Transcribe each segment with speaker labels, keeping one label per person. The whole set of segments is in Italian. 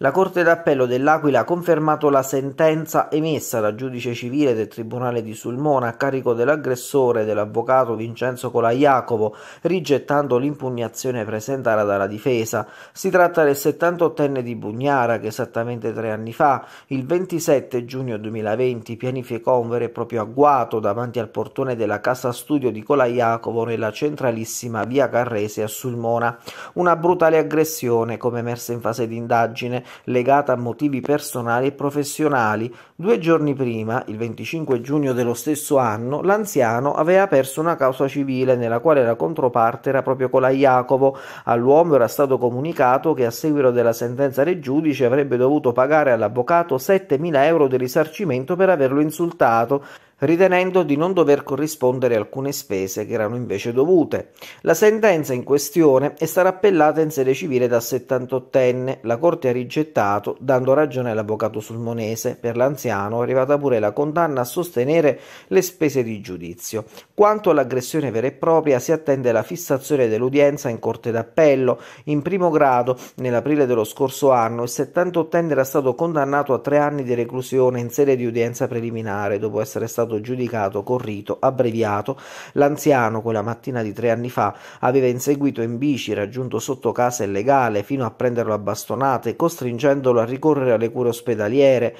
Speaker 1: La Corte d'Appello dell'Aquila ha confermato la sentenza emessa dal giudice civile del Tribunale di Sulmona a carico dell'aggressore dell'avvocato Vincenzo Colaiacovo, rigettando l'impugnazione presentata dalla difesa. Si tratta del 78enne di Bugnara che esattamente tre anni fa, il 27 giugno 2020, pianificò un vero e proprio agguato davanti al portone della casa studio di Colaiacovo nella centralissima via Carrese a Sulmona. Una brutale aggressione, come emersa in fase di indagine, legata a motivi personali e professionali. Due giorni prima, il 25 giugno dello stesso anno, l'anziano aveva perso una causa civile nella quale la controparte era proprio Colaiacovo. All'uomo era stato comunicato che a seguito della sentenza del giudice avrebbe dovuto pagare all'avvocato 7.000 euro di risarcimento per averlo insultato ritenendo di non dover corrispondere alcune spese che erano invece dovute. La sentenza in questione è stata appellata in sede civile dal 78enne, la Corte ha rigettato, dando ragione all'avvocato sulmonese. Per l'anziano è arrivata pure la condanna a sostenere le spese di giudizio. Quanto all'aggressione vera e propria, si attende la fissazione dell'udienza in Corte d'Appello. In primo grado, nell'aprile dello scorso anno, il 78enne era stato condannato a tre anni di reclusione in sede di udienza preliminare, dopo essere stato stato giudicato corrito, abbreviato, l'anziano quella mattina di tre anni fa aveva inseguito in bici, raggiunto sotto casa illegale fino a prenderlo a bastonate, costringendolo a ricorrere alle cure ospedaliere,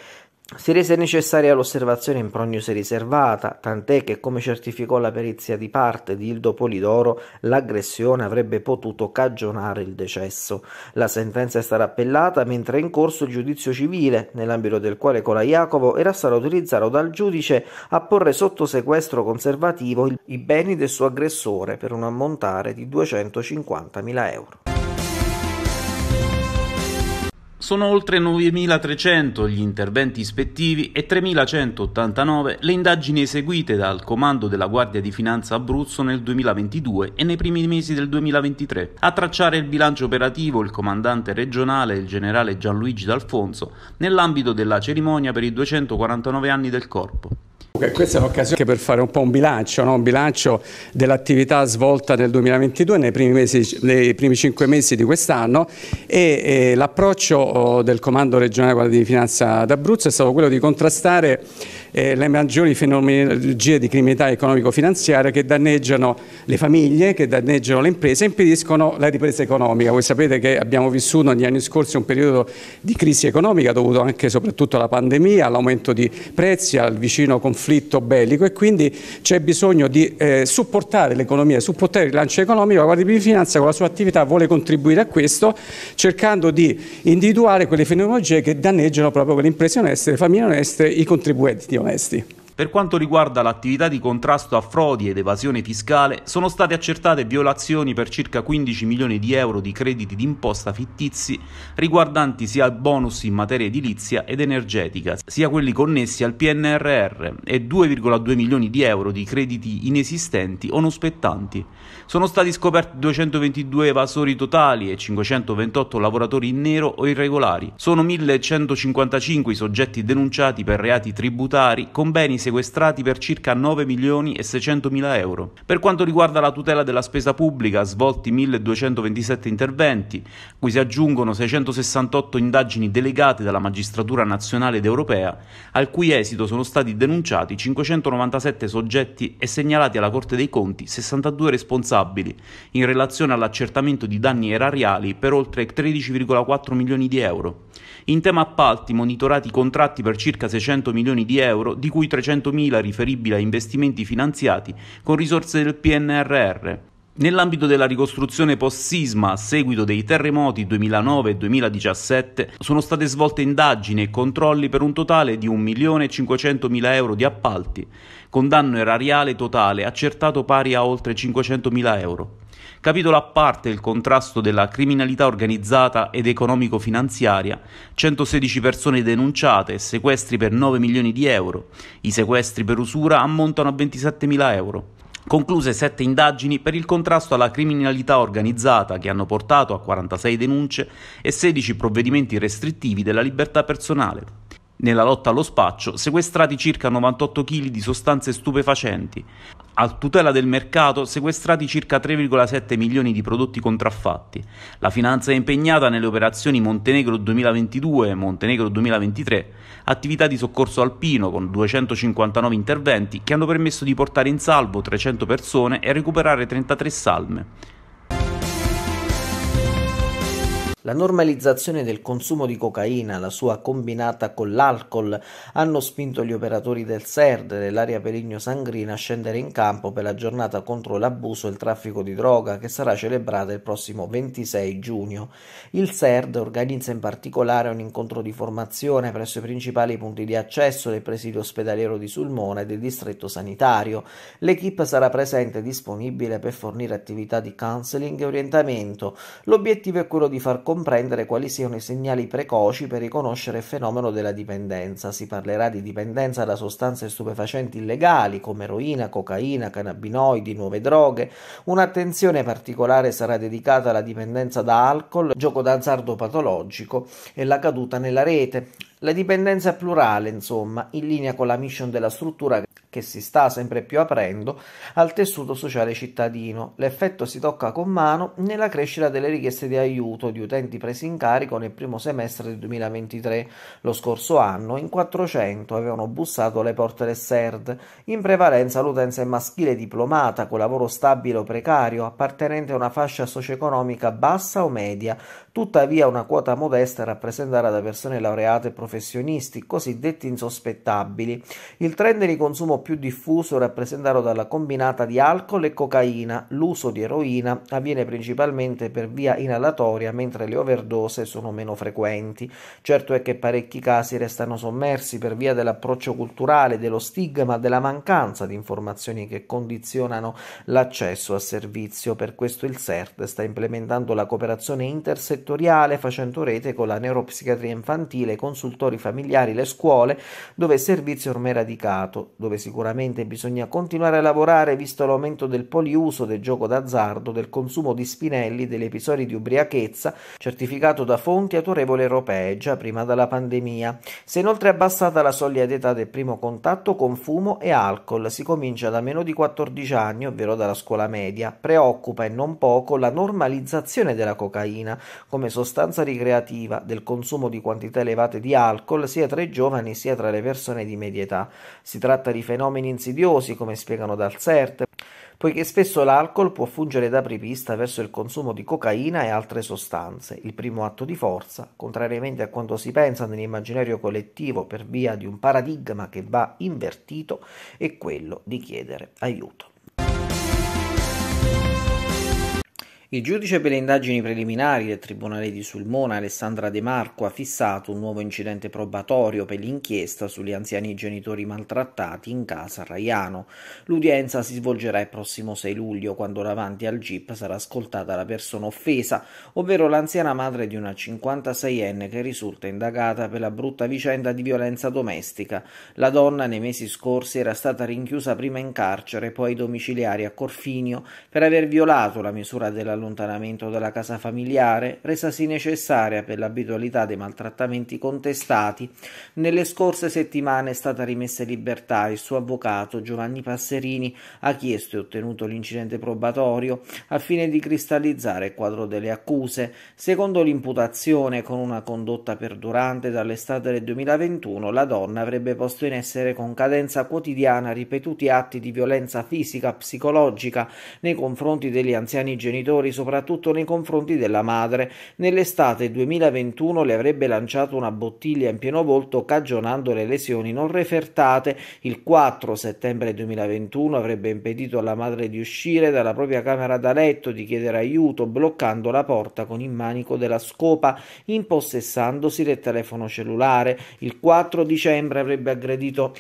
Speaker 1: si rese necessaria l'osservazione in prognosi riservata, tant'è che, come certificò la perizia di parte di Ildo Polidoro, l'aggressione avrebbe potuto cagionare il decesso. La sentenza è stata appellata mentre è in corso il giudizio civile, nell'ambito del quale Jacopo era stato utilizzato dal giudice a porre sotto sequestro conservativo i beni del suo aggressore per un ammontare di 250.000 euro.
Speaker 2: Sono oltre 9.300 gli interventi ispettivi e 3.189 le indagini eseguite dal Comando della Guardia di Finanza Abruzzo nel 2022 e nei primi mesi del 2023. A tracciare il bilancio operativo il comandante regionale, il generale Gianluigi D'Alfonso, nell'ambito della cerimonia per i 249 anni del Corpo.
Speaker 3: Okay, questa è un'occasione per fare un po' un bilancio, no? un bilancio dell'attività svolta nel 2022, nei primi, mesi, nei primi cinque mesi di quest'anno e, e l'approccio oh, del Comando regionale Guardia di Finanza d'Abruzzo è stato quello di contrastare eh, le maggiori fenomenologie di criminalità economico-finanziaria che danneggiano le famiglie, che danneggiano le imprese e impediscono la ripresa economica. Voi sapete che abbiamo vissuto negli anni scorsi un periodo di crisi economica dovuto anche e soprattutto alla pandemia, all'aumento di prezzi, al vicino conflitto conflitto bellico e quindi c'è bisogno di eh, supportare l'economia, supportare il rilancio economico, la Guardia di Finanza con la sua attività vuole contribuire a questo cercando di individuare quelle fenomenologie che danneggiano proprio quelle imprese oneste, le famiglie oneste, i contribuenti onesti.
Speaker 2: Per quanto riguarda l'attività di contrasto a frodi ed evasione fiscale, sono state accertate violazioni per circa 15 milioni di euro di crediti d'imposta fittizi riguardanti sia il bonus in materia edilizia ed energetica, sia quelli connessi al PNRR e 2,2 milioni di euro di crediti inesistenti o non spettanti. Sono stati scoperti 222 evasori totali e 528 lavoratori in nero o irregolari. Sono 1155 i soggetti denunciati per reati tributari con beni sequestrati per circa 9 milioni e 600 mila euro. Per quanto riguarda la tutela della spesa pubblica, svolti 1227 interventi, cui si aggiungono 668 indagini delegate dalla magistratura nazionale ed europea, al cui esito sono stati denunciati 597 soggetti e segnalati alla Corte dei Conti 62 responsabili in relazione all'accertamento di danni erariali per oltre 13,4 milioni di euro. In tema appalti, monitorati i contratti per circa 600 milioni di euro, di cui 300 200.000 riferibili a investimenti finanziati con risorse del PNRR. Nell'ambito della ricostruzione post-sisma a seguito dei terremoti 2009 e 2017 sono state svolte indagini e controlli per un totale di 1.500.000 euro di appalti, con danno erariale totale accertato pari a oltre 500.000 euro. Capitolo a parte il contrasto della criminalità organizzata ed economico-finanziaria, 116 persone denunciate, e sequestri per 9 milioni di euro, i sequestri per usura ammontano a 27 mila euro. Concluse sette indagini per il contrasto alla criminalità organizzata che hanno portato a 46 denunce e 16 provvedimenti restrittivi della libertà personale nella lotta allo spaccio, sequestrati circa 98 kg di sostanze stupefacenti, a tutela del mercato sequestrati circa 3,7 milioni di prodotti contraffatti. La finanza è impegnata nelle operazioni Montenegro 2022 e Montenegro 2023, attività di soccorso alpino con 259 interventi che hanno permesso di portare in salvo 300 persone e recuperare 33 salme.
Speaker 1: La normalizzazione del consumo di cocaina, la sua combinata con l'alcol, hanno spinto gli operatori del SERD dell'area Perigno Sangrina a scendere in campo per la giornata contro l'abuso e il traffico di droga che sarà celebrata il prossimo 26 giugno. Il SERD organizza in particolare un incontro di formazione presso i principali punti di accesso del presidio ospedaliero di Sulmona e del distretto sanitario. L'equipe sarà presente e disponibile per fornire attività di counseling e orientamento. L'obiettivo è quello di far conoscere comprendere quali siano i segnali precoci per riconoscere il fenomeno della dipendenza. Si parlerà di dipendenza da sostanze stupefacenti illegali come eroina, cocaina, cannabinoidi, nuove droghe. Un'attenzione particolare sarà dedicata alla dipendenza da alcol, gioco d'azzardo patologico e la caduta nella rete. La dipendenza è plurale, insomma, in linea con la mission della struttura che si sta sempre più aprendo al tessuto sociale cittadino. L'effetto si tocca con mano nella crescita delle richieste di aiuto di utenti presi in carico nel primo semestre del 2023. Lo scorso anno in 400 avevano bussato alle porte del SERD, in prevalenza l'utenza è maschile diplomata con lavoro stabile o precario appartenente a una fascia socio-economica bassa o media, Tuttavia una quota modesta è rappresentata da persone laureate e professionisti, cosiddetti insospettabili. Il trend di consumo più diffuso è rappresentato dalla combinata di alcol e cocaina. L'uso di eroina avviene principalmente per via inalatoria, mentre le overdose sono meno frequenti. Certo è che parecchi casi restano sommersi per via dell'approccio culturale, dello stigma, della mancanza di informazioni che condizionano l'accesso al servizio. Per questo il CERT sta implementando la cooperazione intersettoriale settoriale facendo rete con la neuropsichiatria infantile, i consultori familiari, le scuole, dove il servizio è ormai radicato, dove sicuramente bisogna continuare a lavorare visto l'aumento del poliuso, del gioco d'azzardo, del consumo di spinelli, degli episodi di ubriachezza, certificato da fonti autorevoli europee già prima della pandemia. Si è inoltre abbassata la soglia d'età del primo contatto con fumo e alcol, si comincia da meno di 14 anni, ovvero dalla scuola media. Preoccupa e non poco la normalizzazione della cocaina, come come sostanza ricreativa del consumo di quantità elevate di alcol sia tra i giovani sia tra le persone di media età. Si tratta di fenomeni insidiosi, come spiegano dal CERT, poiché spesso l'alcol può fungere da apripista verso il consumo di cocaina e altre sostanze. Il primo atto di forza, contrariamente a quanto si pensa nell'immaginario collettivo per via di un paradigma che va invertito, è quello di chiedere aiuto. Il giudice per le indagini preliminari del Tribunale di Sulmona, Alessandra De Marco, ha fissato un nuovo incidente probatorio per l'inchiesta sugli anziani genitori maltrattati in casa Raiano. L'udienza si svolgerà il prossimo 6 luglio, quando davanti al GIP sarà ascoltata la persona offesa, ovvero l'anziana madre di una 56enne che risulta indagata per la brutta vicenda di violenza domestica. La donna nei mesi scorsi era stata rinchiusa prima in carcere, poi domiciliare a Corfinio, per aver violato la misura della l'allontanamento dalla casa familiare, resasi necessaria per l'abitualità dei maltrattamenti contestati, nelle scorse settimane è stata rimessa in libertà. Il suo avvocato Giovanni Passerini ha chiesto e ottenuto l'incidente probatorio al fine di cristallizzare il quadro delle accuse. Secondo l'imputazione, con una condotta perdurante dall'estate del 2021, la donna avrebbe posto in essere con cadenza quotidiana ripetuti atti di violenza fisica, psicologica nei confronti degli anziani genitori errori soprattutto nei confronti della madre. Nell'estate 2021 le avrebbe lanciato una bottiglia in pieno volto cagionando le lesioni non refertate. Il 4 settembre 2021 avrebbe impedito alla madre di uscire dalla propria camera da letto, di chiedere aiuto, bloccando la porta con il manico della scopa, impossessandosi del telefono cellulare. Il 4 dicembre avrebbe aggredito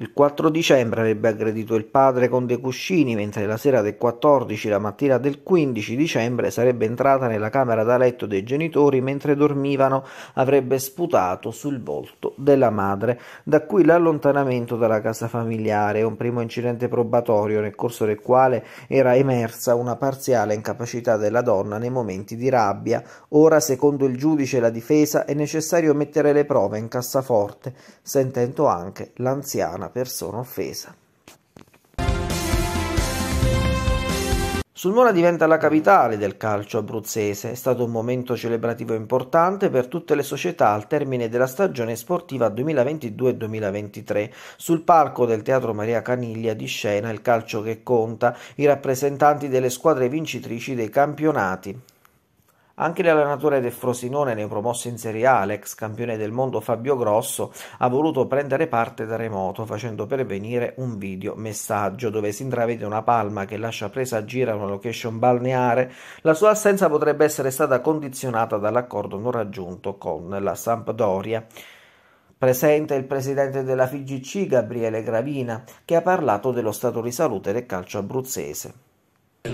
Speaker 1: il 4 dicembre avrebbe aggredito il padre con dei cuscini, mentre la sera del 14 e la mattina del 15 dicembre sarebbe entrata nella camera da letto dei genitori mentre dormivano, avrebbe sputato sul volto della madre. Da qui l'allontanamento dalla casa familiare, un primo incidente probatorio nel corso del quale era emersa una parziale incapacità della donna nei momenti di rabbia. Ora, secondo il giudice e la difesa, è necessario mettere le prove in cassaforte, sentendo anche l'anziana della persona offesa. Sulmona diventa la capitale del calcio abruzzese, è stato un momento celebrativo importante per tutte le società al termine della stagione sportiva 2022-2023. Sul palco del Teatro Maria Caniglia di scena il calcio che conta, i rappresentanti delle squadre vincitrici dei campionati. Anche l'allenatore del Frosinone, neopromosso in Serie A, l'ex campione del mondo Fabio Grosso, ha voluto prendere parte da remoto facendo pervenire un video messaggio dove si intravede una palma che lascia presa a una location balneare. La sua assenza potrebbe essere stata condizionata dall'accordo non raggiunto con la Sampdoria. Presente il presidente della FIGC Gabriele Gravina, che ha parlato dello stato di salute del calcio abruzzese.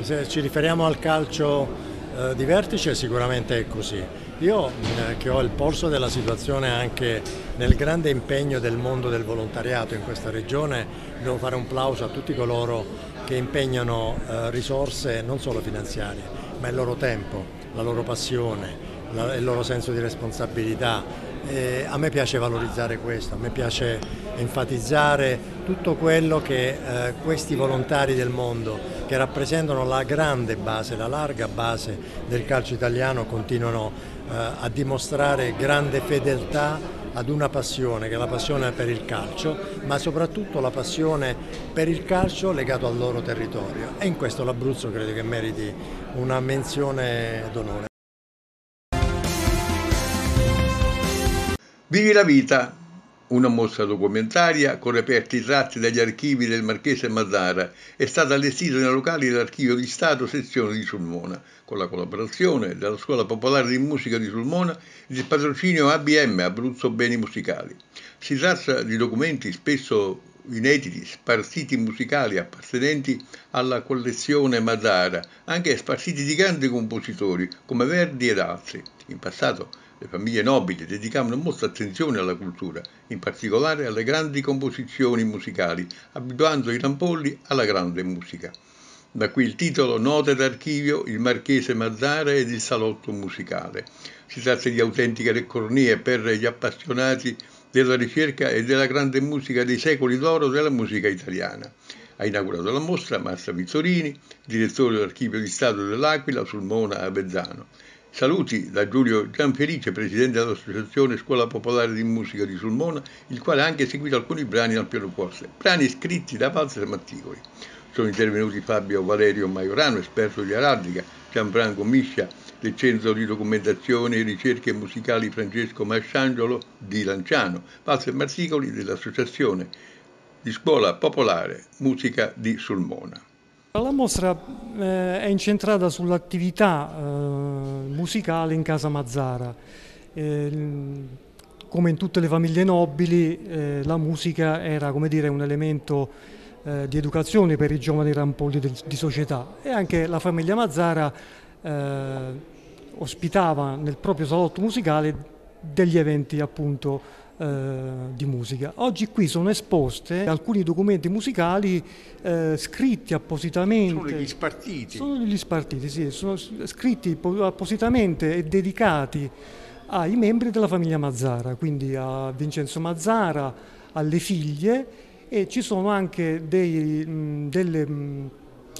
Speaker 3: Se ci riferiamo al calcio eh, di vertice sicuramente è così. Io mm, eh, che ho il polso della situazione anche nel grande impegno del mondo del volontariato in questa regione, devo fare un plauso a tutti coloro che impegnano eh, risorse non solo finanziarie, ma il loro tempo, la loro passione, la, il loro senso di responsabilità. E a me piace valorizzare questo, a me piace enfatizzare tutto quello che eh, questi volontari del mondo che rappresentano la grande base, la larga base del calcio italiano continuano eh, a dimostrare grande fedeltà ad una passione che è la passione per il calcio, ma soprattutto la passione per il calcio legato al loro territorio. E in questo l'Abruzzo credo che meriti una menzione d'onore.
Speaker 4: Vivi la vita, una mostra documentaria, con reperti tratti dagli archivi del Marchese Mazzara, è stata allestita nei locali dell'Archivio di Stato sezione di Sulmona, con la collaborazione della Scuola Popolare di Musica di Sulmona e del patrocinio ABM Abruzzo Beni Musicali. Si tratta di documenti spesso inediti, spartiti musicali appartenenti alla collezione Mazzara, anche spartiti di grandi compositori come Verdi ed altri. In passato le famiglie nobili dedicavano molta attenzione alla cultura, in particolare alle grandi composizioni musicali, abituando i rampolli alla grande musica. Da qui il titolo Note d'archivio, il Marchese Mazzara ed il Salotto Musicale. Si tratta di autentiche leccornie per gli appassionati della ricerca e della grande musica dei secoli d'oro della musica italiana. Ha inaugurato la mostra Massa Vizzorini, direttore dell'Archivio di Stato dell'Aquila, sul Mona Avezzano. Saluti da Giulio Gianferice, presidente dell'Associazione Scuola Popolare di Musica di Sulmona, il quale ha anche eseguito alcuni brani al pianoforte, brani scritti da Walter Matticoli. Sono intervenuti Fabio Valerio Maiorano, esperto di araldica, Gianfranco Miscia, del Centro di Documentazione e Ricerche Musicali Francesco Masciangiolo di Lanciano, Walter Matticoli dell'Associazione di Scuola Popolare Musica di Sulmona.
Speaker 5: La mostra eh, è incentrata sull'attività eh, musicale in casa Mazzara. Eh, come in tutte le famiglie nobili, eh, la musica era dire, un elemento eh, di educazione per i giovani rampolli di, di società e anche la famiglia Mazzara eh, ospitava nel proprio salotto musicale degli eventi appunto eh, di musica. Oggi qui sono esposte alcuni documenti musicali eh, scritti appositamente. Sono degli spartiti. Sono degli spartiti, sì, sono scritti appositamente e dedicati ai membri della famiglia Mazzara, quindi a Vincenzo Mazzara, alle figlie e ci sono anche dei, mh, delle... Mh,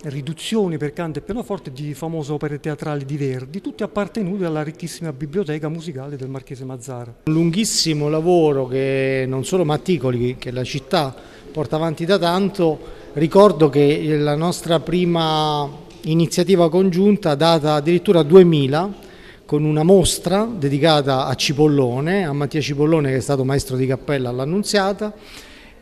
Speaker 5: riduzioni per canto e pianoforte di famose opere teatrali di Verdi, tutte appartenute alla ricchissima biblioteca musicale del Marchese Mazzara.
Speaker 3: Un lunghissimo lavoro che non solo Matticoli, che la città porta avanti da tanto, ricordo che la nostra prima iniziativa congiunta data addirittura 2000 con una mostra dedicata a Cipollone, a Mattia Cipollone che è stato maestro di cappella all'Annunziata,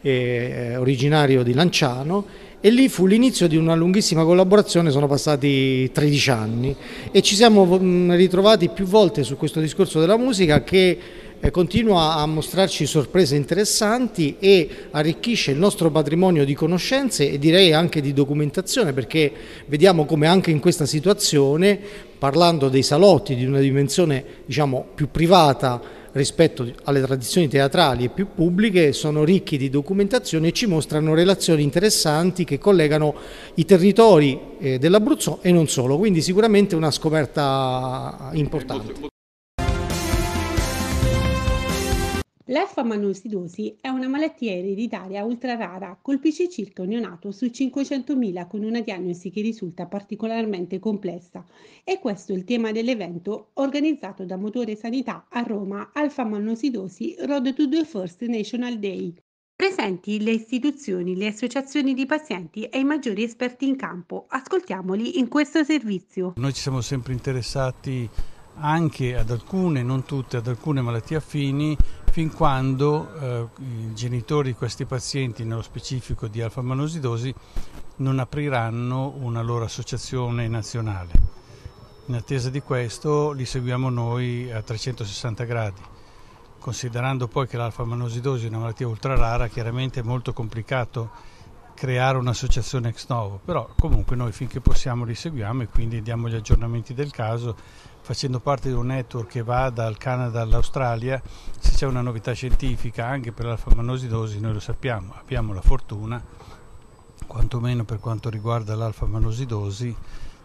Speaker 3: eh, originario di Lanciano e lì fu l'inizio di una lunghissima collaborazione, sono passati 13 anni e ci siamo mm, ritrovati più volte su questo discorso della musica che eh, continua a mostrarci sorprese interessanti e arricchisce il nostro patrimonio di conoscenze e direi anche di documentazione perché vediamo come anche in questa situazione, parlando dei salotti di una dimensione diciamo più privata rispetto alle tradizioni teatrali e più pubbliche sono ricchi di documentazione e ci mostrano relazioni interessanti che collegano i territori eh, dell'Abruzzo e non solo, quindi sicuramente una scoperta importante.
Speaker 5: La famanosidosi è una malattia ereditaria ultra rara, colpisce circa un neonato su 500.000 con una diagnosi che risulta particolarmente complessa e questo è il tema dell'evento organizzato da Motore Sanità a Roma al Famanosidosi Road to the First National Day. Presenti le istituzioni, le associazioni di pazienti e i maggiori esperti in campo. Ascoltiamoli in questo servizio.
Speaker 6: Noi ci siamo sempre interessati anche ad alcune, non tutte, ad alcune malattie affini fin quando eh, i genitori di questi pazienti, nello specifico di alfamanossidosi, non apriranno una loro associazione nazionale. In attesa di questo li seguiamo noi a 360 gradi, considerando poi che l'alfamanossidosi è una malattia ultra rara, chiaramente è molto complicato creare un'associazione ex novo, però comunque noi finché possiamo li seguiamo e quindi diamo gli aggiornamenti del caso facendo parte di un network che va dal Canada all'Australia, se c'è una novità scientifica anche per lalfa l'alfamanosi noi lo sappiamo, abbiamo la fortuna, quantomeno per quanto riguarda l'alfamanosi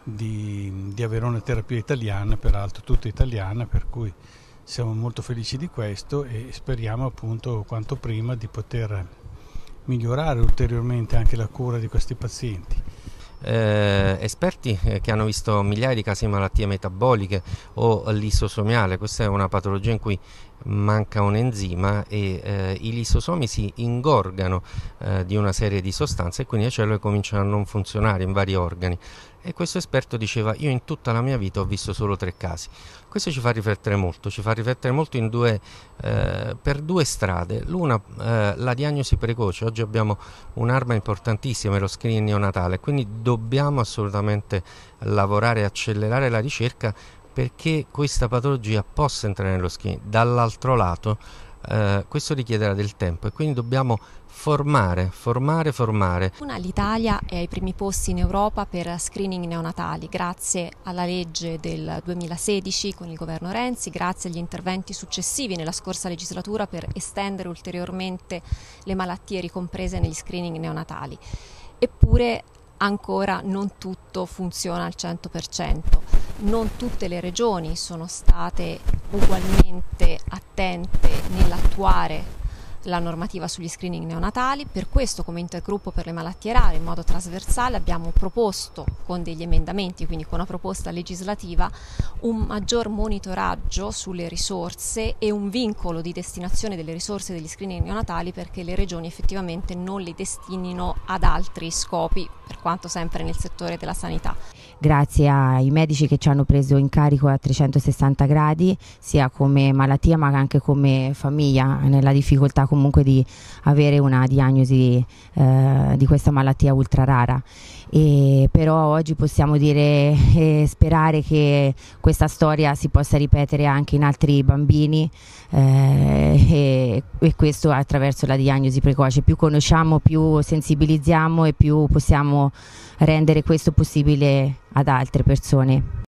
Speaker 6: di, di avere una terapia italiana, peraltro tutta italiana, per cui siamo molto felici di questo e speriamo appunto quanto prima di poter migliorare ulteriormente anche la cura di questi pazienti.
Speaker 3: Eh, esperti eh, che hanno visto migliaia di casi di malattie metaboliche o lisosomiale, questa è una patologia in cui manca un enzima e eh, i lisosomi si ingorgano eh, di una serie di sostanze e quindi le cellule cominciano a non funzionare in vari organi e questo esperto diceva io in tutta la mia vita ho visto solo tre casi. Questo ci fa riflettere molto, ci fa riflettere molto due, eh, per due strade. L'una, eh, la diagnosi precoce, oggi abbiamo un'arma importantissima, lo screening neonatale, quindi dobbiamo assolutamente lavorare e accelerare la ricerca perché questa patologia possa entrare nello screening. Dall'altro lato eh, questo richiederà del tempo e quindi dobbiamo formare, formare, formare. L'Italia è ai primi posti in Europa per screening neonatali grazie alla legge del 2016 con il governo Renzi, grazie agli interventi successivi nella scorsa legislatura per estendere ulteriormente le malattie ricomprese negli screening neonatali. Eppure ancora non tutto funziona al 100%, non tutte le regioni sono state ugualmente attente nell'attuare la normativa sugli screening neonatali, per questo come intergruppo per le malattie rare in modo trasversale abbiamo proposto con degli emendamenti, quindi con una proposta legislativa, un maggior monitoraggio sulle risorse e un vincolo di destinazione delle risorse degli screening neonatali perché le regioni effettivamente non le destinino ad altri scopi, per quanto sempre nel settore della sanità
Speaker 5: grazie ai medici che ci hanno preso in carico a 360 gradi, sia come malattia ma anche come famiglia, nella difficoltà comunque di avere una diagnosi eh, di questa malattia ultra rara. E però oggi possiamo dire eh, sperare che questa storia si possa ripetere anche in altri bambini eh, e, e, questo attraverso la diagnosi precoce. Più conosciamo, più sensibilizziamo e più possiamo rendere questo possibile ad altre persone.